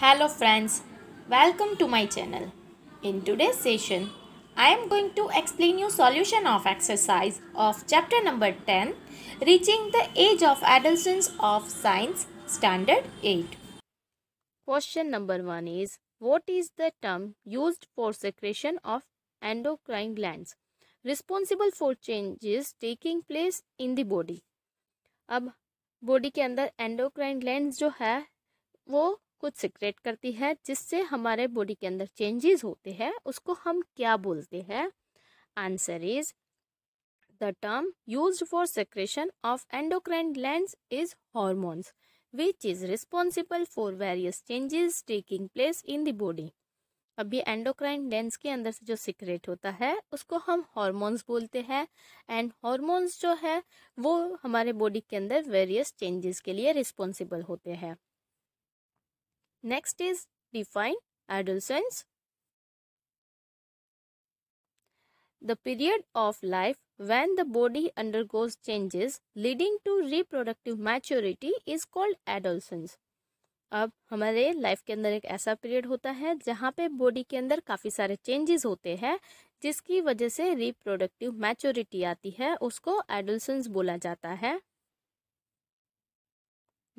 Hello friends, welcome to my channel. In today's session, I am going to explain you solution of exercise of chapter number 10, Reaching the Age of Adolescence of Science, Standard 8. Question number 1 is, what is the term used for secretion of endocrine glands responsible for changes taking place in the body? ab body ke andar endocrine glands jo hai वो कुछ secrete करती है जिससे हमारे body के अंदर changes होते हैं उसको हम क्या बोलते हैं answer is the term use for secretion of endocrine gland is hormones which is responsible for various changes taking place in the body अब ये एंडोक्राइन लेंस के अंदर से जो सिक्रेट होता है उसको हम हॉर्मोन्स बोलते हैं एंड हॉर्मोन्स जो है वो हमारे बॉडी के अंदर वेरियस चेंजेस के लिए रिस्पॉन्सिबल होते हैं Next is define adolescence. The period of life when the body undergoes changes leading to reproductive maturity is called adolescence. अब हमारे लाइफ के अंदर एक ऐसा पीरियड होता है जहाँ पे बॉडी के अंदर काफ़ी सारे चेंजेस होते हैं जिसकी वजह से रिप्रोडक्टिव मैच्योरिटी आती है उसको एडोलसेंस बोला जाता है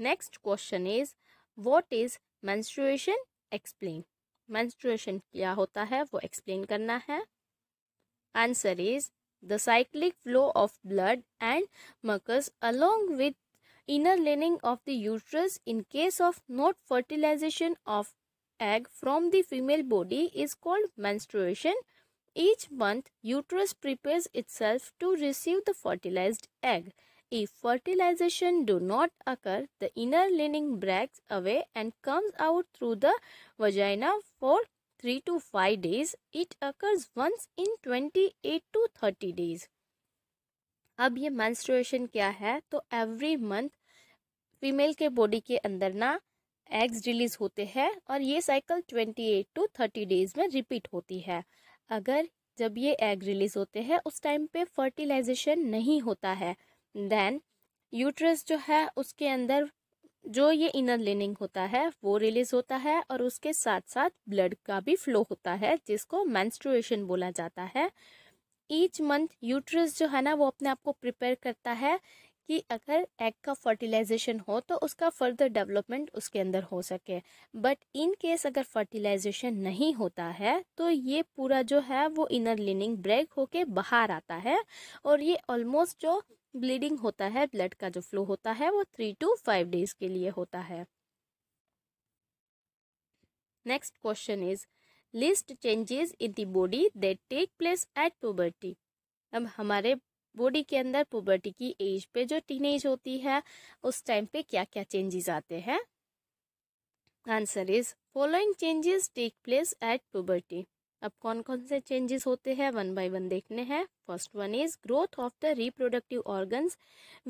next question is what is menstruation explain menstruation क्या होता है वो एक्सप्लेन करना है answer is the cyclic flow of blood and mucus along with inner lining of the uterus in case of not fertilization of egg from the female body is called menstruation each month uterus prepare itself to receive the fertilized egg If fertilization do not occur, the inner lining breaks away and comes out through the vagina for 3 to 5 days. It occurs once in 28 to 30 days. अब ये menstruation क्या है तो every month female के body के अंदर ना eggs release होते हैं और ये साइकिल 28 टू 30 डेज में रिपीट होती है अगर जब ये एग रिलीज होते हैं उस टाइम पे फर्टिलाइजेशन नहीं होता है देन यूट्रस जो है उसके अंदर जो ये इनर लिनिंग होता है वो रिलीज होता है और उसके साथ साथ ब्लड का भी फ्लो होता है जिसको मैंस्ट्रुएशन बोला जाता है ईच मंथ यूट्रस जो है ना वो अपने आप को प्रिपेयर करता है कि अगर एग का फर्टिलाइजेशन हो तो उसका फर्दर डेवलपमेंट उसके अंदर हो सके बट इन केस अगर फर्टिलाइजेशन नहीं होता है तो ये पूरा जो है वो इनर लिनिंग ब्रेक होके बाहर आता है और ये ऑलमोस्ट जो ब्लीडिंग होता है ब्लड का जो फ्लो होता है वो थ्री टू फाइव डेज के लिए होता है next question is list changes in the body that take place at puberty अब हमारे बॉडी के अंदर पुबर्टी की एज पे जो टीनेज होती है उस टाइम पे क्या क्या चेंजेस आते हैं answer is following changes take place at puberty अब कौन कौन से चेंजेस होते हैं वन बाय वन देखने हैं first one is growth of the reproductive organs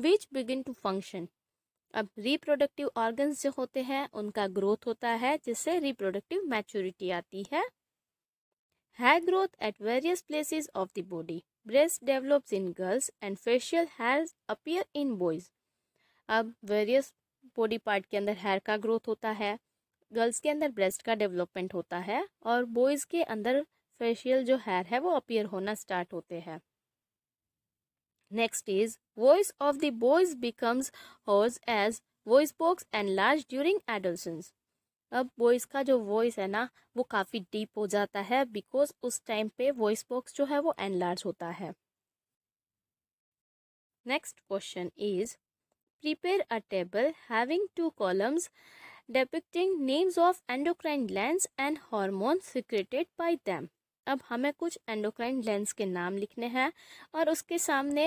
which begin to function अब रिप्रोडक्टिव ऑर्गन्स जो होते हैं उनका ग्रोथ होता है जिससे रिप्रोडक्टिव मैच्योरिटी आती है hair growth at various places of the body breast develops in girls and facial hair appear in boys अब वेरियस बॉडी पार्ट के अंदर हेयर का ग्रोथ होता है गर्ल्स के अंदर ब्रेस्ट का डेवलपमेंट होता है और बॉयज़ के अंदर फेशियल जो हेयर है वो अपीयर होना स्टार्ट होते हैं next is voice of the boys becomes hoarse as voice box enlarge during adolescence अब बॉयज का जो वॉइस है ना वो काफ़ी डीप हो जाता है बिकॉज उस टाइम पे वॉइस बॉक्स जो है वो एनलार्ज होता है next question is prepare a table having two columns depicting names of endocrine glands and hormone secreted by them अब हमें कुछ एंडोक्राइन लेंस के नाम लिखने हैं और उसके सामने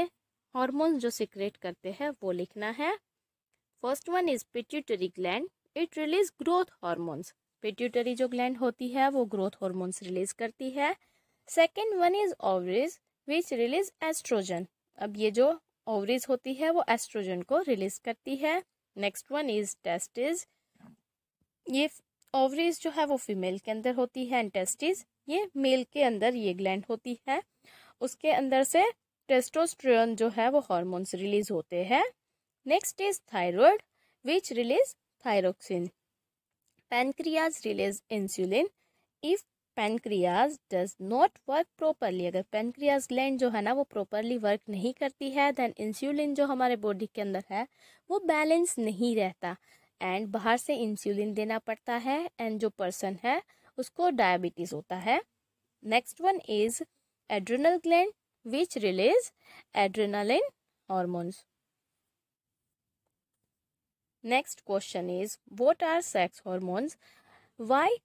हॉर्मोन जो सिक्रेट करते हैं वो लिखना है first one is pituitary gland it release growth hormones pituitary जो ग्लैंड होती है वो ग्रोथ हॉर्मोन्स रिलीज करती है second one is ovaries which release oestrogen अब ये जो ओवरिज होती है वो एस्ट्रोजन को रिलीज करती है नेक्स्ट वन इज टेस्टिज ये ओवरीज जो है वो फीमेल के अंदर होती है एंड टेस्टिस ये मेल के अंदर ये ग्लैंड होती है उसके अंदर से टेस्टोस्ट्रियन जो है वो हॉर्मोन्स रिलीज होते हैं next is thyroid which release thyroxine pancreas release insulin if pancreas does not work properly अगर पैनक्रियाज ग्लैंड जो है ना वो प्रॉपरली वर्क नहीं करती है देन इंसुलिन जो हमारे बॉडी के अंदर है वो बैलेंस नहीं रहता एंड बाहर से इंसुलिन देना पड़ता है एंड जो पर्सन है उसको डायबिटीज़ होता है next one is adrenal gland which release adrenaline hormones next question is what are sex hormones why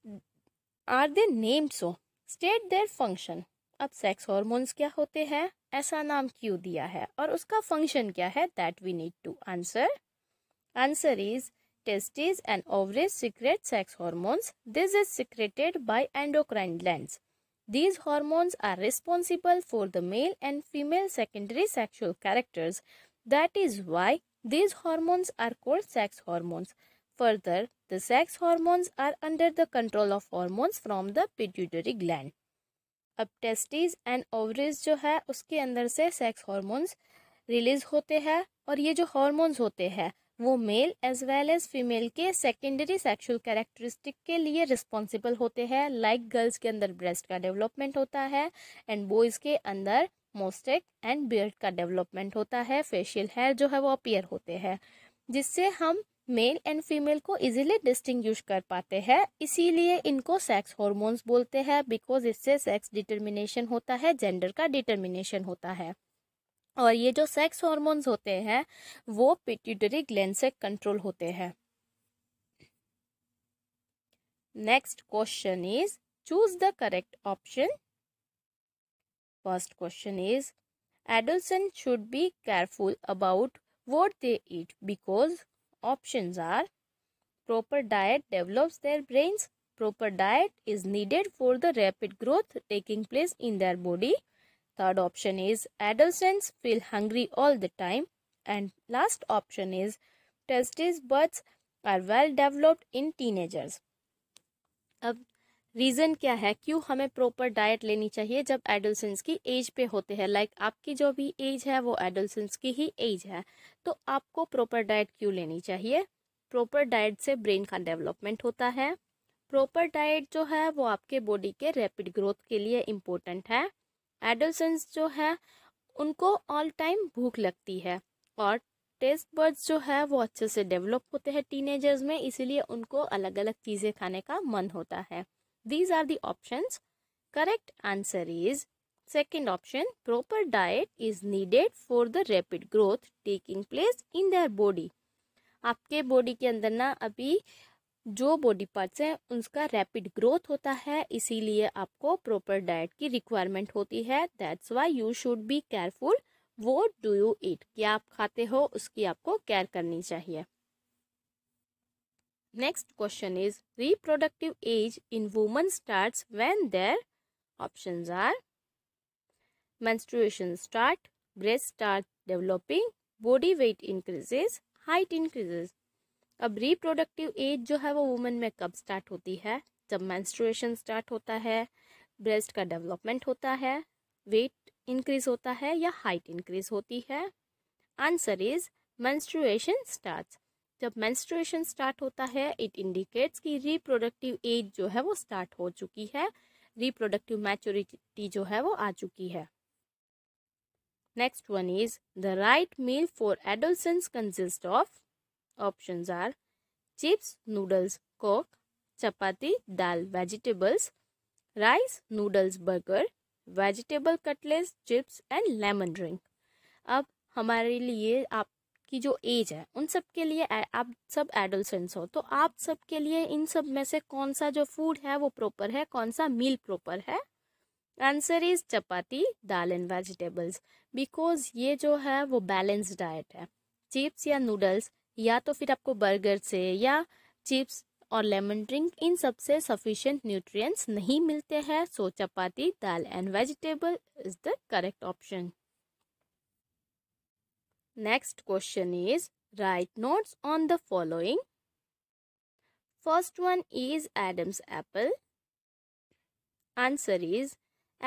are they named so state their function अब सेक्स हॉर्मोन्स क्या होते हैं ऐसा नाम क्यों दिया है और उसका फंक्शन क्या है that we need to answer answer is testes and ovaries secrete sex hormones. This is secreted by endocrine glands. These hormones are responsible for the male and female secondary sexual characters. That is why these hormones are called sex hormones. Further, the sex hormones are under the control of hormones from the pituitary gland. अब testes and ovaries जो है उसके अंदर से sex hormones release होते हैं और ये जो हार्मोन्स होते हैं वो male as well as female के सेकेंडरी सेक्सुअल कैरेक्टरिस्टिक के लिए रिस्पॉन्सिबल होते हैं लाइक गर्ल्स के अंदर ब्रेस्ट का डेवलपमेंट होता है एंड बॉयज़ के अंदर मोस्टेक एंड बियर्ड का डेवलपमेंट होता है फेशियल हेयर जो है वो अपीयर होते हैं जिससे हम मेल एंड फीमेल को इजीली डिस्टिंग्विश कर पाते हैं इसीलिए इनको सेक्स हॉर्मोन्स बोलते हैं बिकॉज इससे सेक्स डिटर्मिनेशन होता है जेंडर का डिटर्मिनेशन होता है और ये जो सेक्स हॉर्मोन्स होते हैं वो पिट्यूटरी ग्लैंड से कंट्रोल होते हैं next question is choose the correct option first question is adolescent should be careful about what they eat because option are proper diet develops their brains proper diet is needed for the rapid growth taking place in their body Third option is adolescents feel hungry all the time. And last option is testes buds are well developed in teenagers. अब reason क्या है क्यों हमें proper diet लेनी चाहिए जब adolescence की age पे होते हैं लाइक like आपकी जो भी एज है वो एडोलसेंस की ही एज है तो आपको प्रॉपर डाइट क्यों लेनी चाहिए प्रॉपर डाइट से ब्रेन का डेवलपमेंट होता है प्रॉपर डाइट जो है वो आपके बॉडी के रैपिड ग्रोथ के लिए इम्पोर्टेंट है एडोलसेंस जो है उनको ऑल टाइम भूख लगती है और टेस्ट बर्ड्स जो है वो अच्छे से डेवलप होते हैं टीनेजर्स में इसीलिए उनको अलग अलग चीज़ें खाने का मन होता है these are the options correct answer is second option proper diet is needed for the rapid growth taking place in their body आपके बॉडी के अंदर ना अभी जो बॉडी पार्ट्स हैं उनका रैपिड ग्रोथ होता है इसीलिए आपको प्रॉपर डाइट की रिक्वायरमेंट होती है that's why you should be careful वो डू यू ईट क्या आप खाते हो उसकी आपको केयर करनी चाहिए next question is reproductive age in woman starts when their options are menstruation start breast start developing body weight increases height increases अब रिप्रोडक्टिव एज जो है वो वुमेन में कब स्टार्ट होती है जब मैंस्ट्रुएशन स्टार्ट होता है ब्रेस्ट का डेवलपमेंट होता है वेट इंक्रीज होता है या हाइट इंक्रीज होती है आंसर इज मैंस्ट्रुएशन स्टार्ट जब मैंस्ट्रुएशन स्टार्ट होता है इट इंडिकेट्स कि रिप्रोडक्टिव एज जो है वो स्टार्ट हो चुकी है रिप्रोडक्टिव मैच्योरिटी जो है वो आ चुकी है next one is the right meal for adolescence consist of options are chips noodles coke chapati dal vegetables rice noodles burger vegetable cutlets chips and lemon drink अब हमारे लिए आपकी जो एज है उन सब के लिए आप सब एडोलसेंट्स हो तो आप सब के लिए इन सब में से कौन सा जो फूड है वो प्रॉपर है कौन सा मील प्रॉपर है answer is chapati dal and vegetables because ये जो है वो बैलेंस डाइट है चिप्स या नूडल्स या तो फिर आपको बर्गर से या चिप्स और लेमन ड्रिंक इन सबसे सफिशियंट न्यूट्रिएंट्स नहीं मिलते हैं so chapati dal and vegetable is the correct option next question is write notes on the following first one is Adam's apple answer is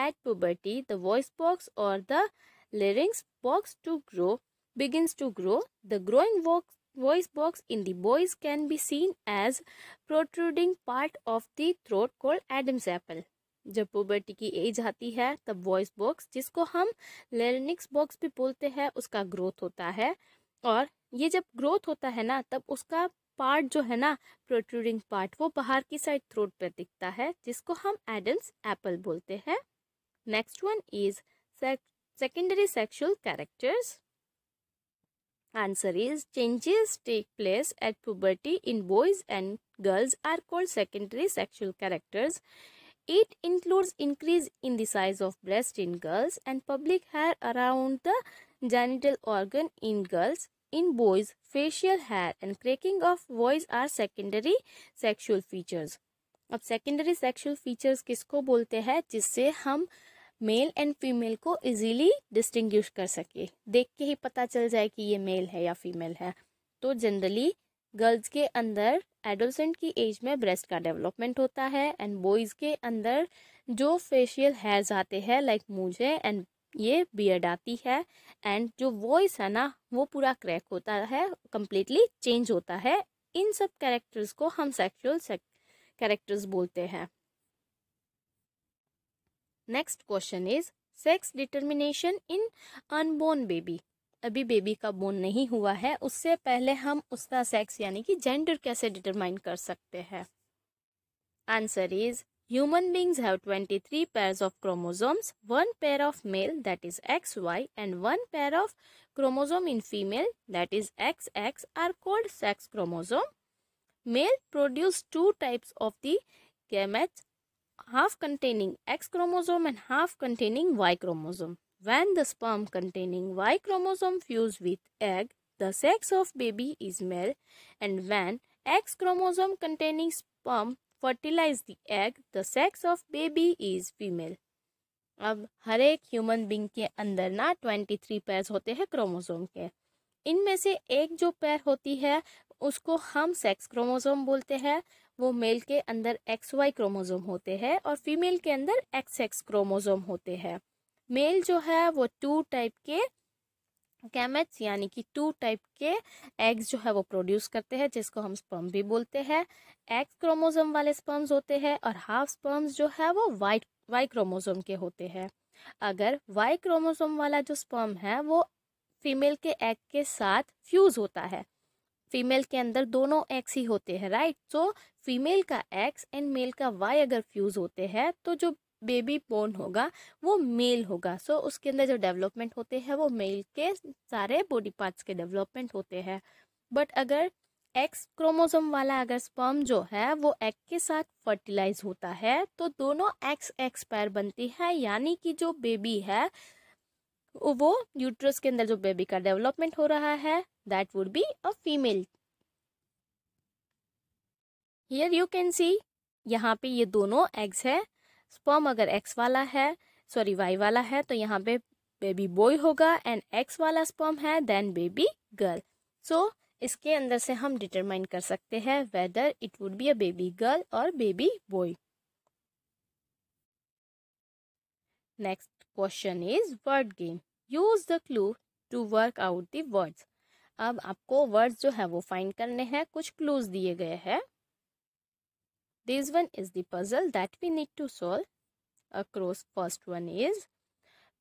at puberty the voice box और the larynx box to grow begin to grow the growing box voice box in the boys can be seen as protruding part of the throat called Adam's apple. जब puberty की age आती है तब voice box जिसको हम लेरनिक्स box भी बोलते हैं उसका ग्रोथ होता है और ये जब ग्रोथ होता है ना तब उसका पार्ट जो है ना प्रोट्रूडिंग पार्ट वो बाहर की साइड थ्रोट पर दिखता है जिसको हम एडम्स एप्पल बोलते हैं next one is secondary sexual characters Answer is changes take place at puberty in boys and girls are called secondary sexual characters. It includes increase in the size of breast in girls and pubic hair around the genital organ in girls. In boys, facial hair and cracking of voice are secondary sexual features. अब secondary sexual features किसको बोलते हैं जिससे हम male and female को easily distinguish कर सके देख के ही पता चल जाए कि ये मेल है या फीमेल है तो जनरली गर्ल्स के अंदर एडोलसेंट की एज में ब्रेस्ट का डेवलपमेंट होता है एंड बॉयज़ के अंदर जो फेशियल हेयर्स आते हैं लाइक मुझे एंड ये बियर्ड आती है एंड जो वॉइस है ना वो पूरा क्रैक होता है कम्प्लीटली चेंज होता है इन सब कैरेक्टर्स को हम सेक्शुअल कैरेक्टर्स बोलते हैं next question is sex determination in unborn baby अभी बेबी का बोन नहीं हुआ है उससे पहले हम उसका सेक्स यानी कि जेंडर कैसे डिटरमाइन कर सकते हैं answer is human beings have twenty three pair of chromosomes one pair of male that is X Y and one pair of chromosome in female that is X X are called sex chromosome male produce two types of the gametes half containing X chromosome and half containing Y chromosome. When the sperm containing Y chromosome fuse with egg, the sex of baby is male and when X chromosome containing sperm fertilize the egg, the sex of baby is female. अब हर एक human being के अंदर ना twenty three पैर होते हैं chromosome के इनमें से एक जो पैर होती है उसको हम सेक्स क्रोमोसोम बोलते हैं वो मेल के अंदर एक्स वाई क्रोमोज़ोम होते हैं और फीमेल के अंदर एक्स एक्स क्रोमोज़ोम होते हैं मेल जो है वो टू टाइप के कैमेट्स यानी कि टू टाइप के एग्स जो है वो प्रोड्यूस करते हैं जिसको हम स्पर्म भी बोलते हैं एक्स क्रोमोजोम वाले स्पर्म्स होते हैं और हाफ स्पर्म्स जो है वो वाइट वाई क्रोमोजोम के होते हैं अगर वाई क्रोमोजोम वाला जो स्पर्म है वो फीमेल के एग के साथ फ्यूज़ होता है फीमेल के अंदर दोनों एक्स ही होते हैं राइट सो फीमेल का एक्स एंड मेल का वाई अगर फ्यूज़ होते हैं तो जो बेबी बोर्न होगा वो मेल होगा सो so, उसके अंदर जो डेवलपमेंट होते हैं वो मेल के सारे बॉडी पार्ट्स के डेवलपमेंट होते हैं बट अगर एक्स क्रोमोसोम वाला अगर स्पर्म जो है वो एग के साथ फर्टिलाइज होता है तो दोनों एक्स एक्स पैर बनती है यानी कि जो बेबी है वो यूट्रस के अंदर जो बेबी का डेवलपमेंट हो रहा है that would be a female here you can see यहाँ पे ये दोनों एग्स है स्पर्म अगर एक्स वाला है सॉरी वाई वाला है तो यहाँ पे बेबी बॉय होगा एंड एक्स वाला स्पर्म है देन बेबी गर्ल सो इसके अंदर से हम डिटरमाइन कर सकते हैं whether it would be a baby girl और baby boy next question is word game use the clue to work out the words अब आपको वर्ड्स जो है वो फाइंड करने हैं कुछ क्लूज दिए गए हैं this one is the puzzle that we need to solve across first one is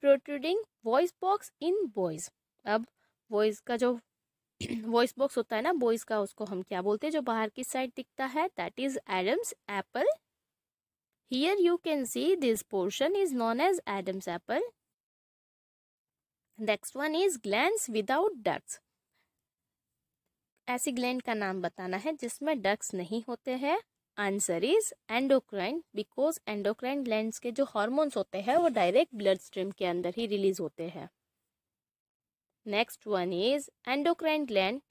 protruding voice box in boys अब वॉइस का जो वॉइस बॉक्स होता है ना बॉयज का उसको हम क्या बोलते हैं जो बाहर की साइड दिखता है that is Adam's apple Here you can see this portion is known as Adam's apple. Next one is gland without ducts ऐसी ग्लैंड का नाम बताना है जिसमें डक्स नहीं होते हैं answer is endocrine because endocrine gland के जो हॉर्मोन्स होते हैं वो डायरेक्ट ब्लड स्ट्रीम के अंदर ही रिलीज होते हैं next one is endocrine gland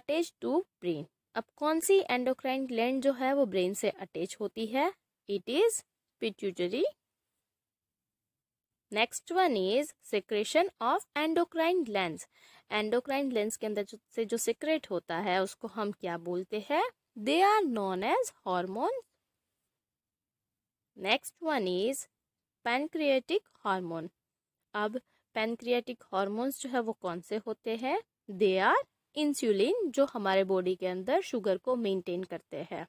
attach to brain अब कौन सी एंडोक्राइन ग्लैंड जो है वो ब्रेन से अटैच होती है It is pituitary. Next one is secretion of endocrine glands endocrine glands के अंदर से जो सिक्रेट होता है उसको हम क्या बोलते हैं they are known as hormone next one is pancreatic hormone अब पेनक्रियाटिक हॉर्मोन्स जो है वो कौन से होते हैं दे आर इंसुलिन जो हमारे बॉडी के अंदर शुगर को मेनटेन करते हैं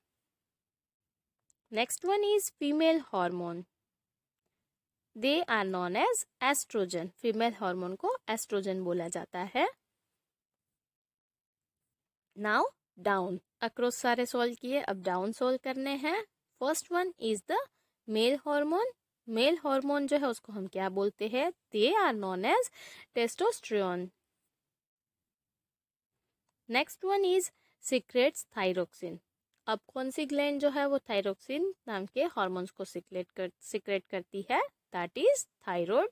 next one is female hormone they are known as estrogen female hormone को एस्ट्रोजन बोला जाता है नाउ डाउन अक्रॉस सारे सॉल्व किए अब डाउन सोल्व करने हैं first one is the male hormone male hormone जो है उसको हम क्या बोलते हैं they are known as testosterone next one is secretes thyroxine अब कौन सी ग्लैंड जो है वो थायरोक्सिन नाम के हॉर्मोन्स को सिक्रेट कर सिक्रेट करती है that is thyroid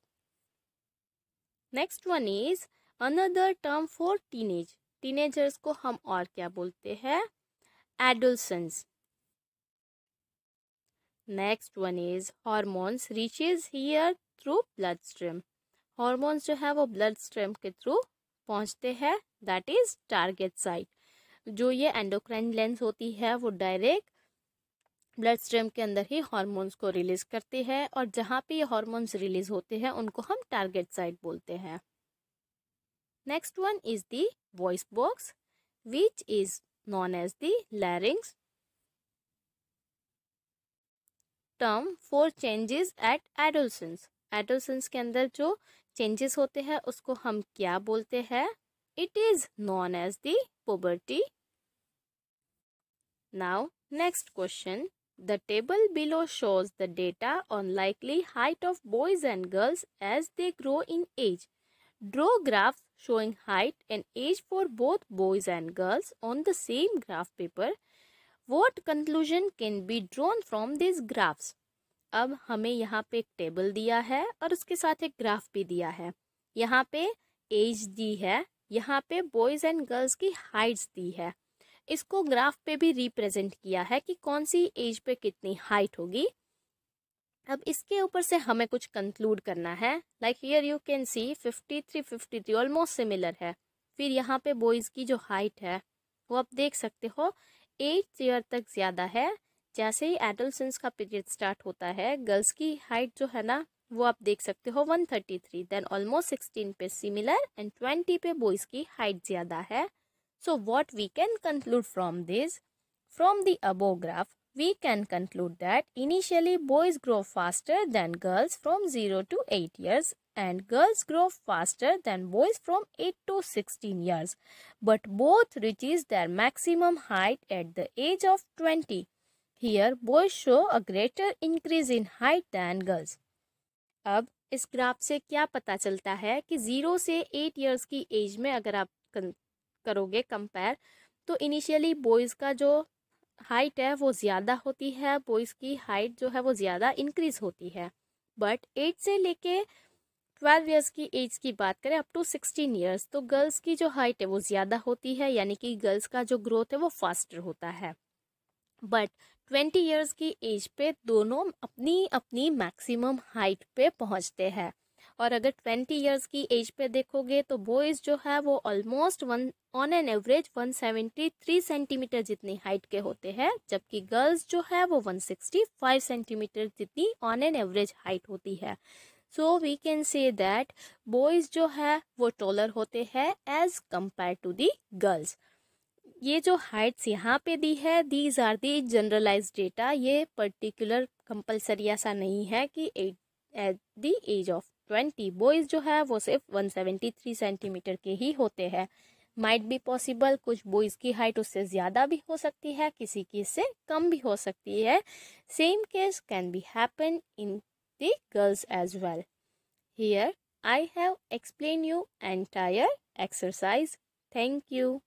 next one is another term for teenage teenagers को हम और क्या बोलते हैं adolescence next one is hormones reaches here through blood stream hormones जो है वो ब्लड स्ट्रीम के थ्रू पहुंचते हैं दैट इज टारगेट साइट जो ये एंडोक्राइन लेंस होती है वो डायरेक्ट ब्लड स्ट्रीम के अंदर ही हॉर्मोन्स को रिलीज करते हैं और जहाँ पे ये हॉर्मोन्स रिलीज होते हैं उनको हम टारगेट साइट बोलते हैं next one is the voice box which is known as the larynx term for changes at adolescence adolescence के अंदर जो चेंजेस होते हैं उसको हम क्या बोलते हैं it is known as the puberty Now, next question. The table below shows the data on likely height of boys and girls as they grow in age. Draw graphs showing height and age for both boys and girls on the same graph paper. What conclusion can be drawn from these graphs? अब हमें यहाँ पे एक table दिया है और उसके साथ एक ग्राफ भी दिया है यहाँ पे एज दी है यहाँ पे बॉयज़ एंड गर्ल्स की हाइट्स दी है इसको ग्राफ पे भी रिप्रेजेंट किया है कि कौन सी एज पे कितनी हाइट होगी अब इसके ऊपर से हमें कुछ कंक्लूड करना है like here you can see fifty three fifty three almost similar है फिर यहाँ पे बॉयज़ की जो हाइट है वो आप देख सकते हो एट ईयर तक ज़्यादा है जैसे ही एडोलसेंस का पीरियड स्टार्ट होता है गर्ल्स की हाइट जो है ना वो आप देख सकते हो one thirty three then almost sixteen पे सिमिलर एंड ट्वेंटी पे बॉयज़ की हाइट ज़्यादा है So what we can conclude from this? From the above graph, we can conclude that initially boys grow faster than girls from 0 to 8 years and girls grow faster than boys from 8 to 16 years. But both reaches their maximum height at the age of 20. Here boys show a greater increase in height than girls. अब इस graph से क्या पता चलता है कि zero से eight years की एज में अगर आप करोगे कंपेयर तो इनिशियली बॉयज़ का जो हाइट है वो ज़्यादा होती है बॉयज़ की हाइट जो है वो ज़्यादा इंक्रीज़ होती है बट एट से लेके ट्वेल्व ईयर्स की एज की बात करें अप टू सिक्सटीन ईयर्स तो गर्ल्स की जो हाइट है वो ज़्यादा होती है यानी कि गर्ल्स का जो ग्रोथ है वो फास्टर होता है बट ट्वेंटी ईयर्स की एज पे दोनों अपनी अपनी मैक्सिमम हाइट पे पहुंचते हैं और अगर ट्वेंटी ईयर्स की एज पे देखोगे तो बॉयज़ जो है वो almost one on an average 173 centimetre जितनी हाइट के होते हैं जबकि गर्ल्स जो है वो 165 सेंटीमीटर जितनी ऑन एन एवरेज हाइट होती है so we can say that boys जो है वो टॉलर होते हैं as compare to the girls ये जो हाइट्स यहाँ पे दी है these are the generalize data ये पर्टिकुलर कंपल्सरी ऐसा नहीं है कि at the age of twenty boys जो है वो सिर्फ वन सेवेंटी थ्री सेंटीमीटर के ही होते हैं माइट भी पॉसिबल कुछ बॉयज़ की हाइट उससे ज़्यादा भी हो सकती है किसी की इससे कम भी हो सकती है same case can be happen in the girls as well here I have explain you entire exercise thank you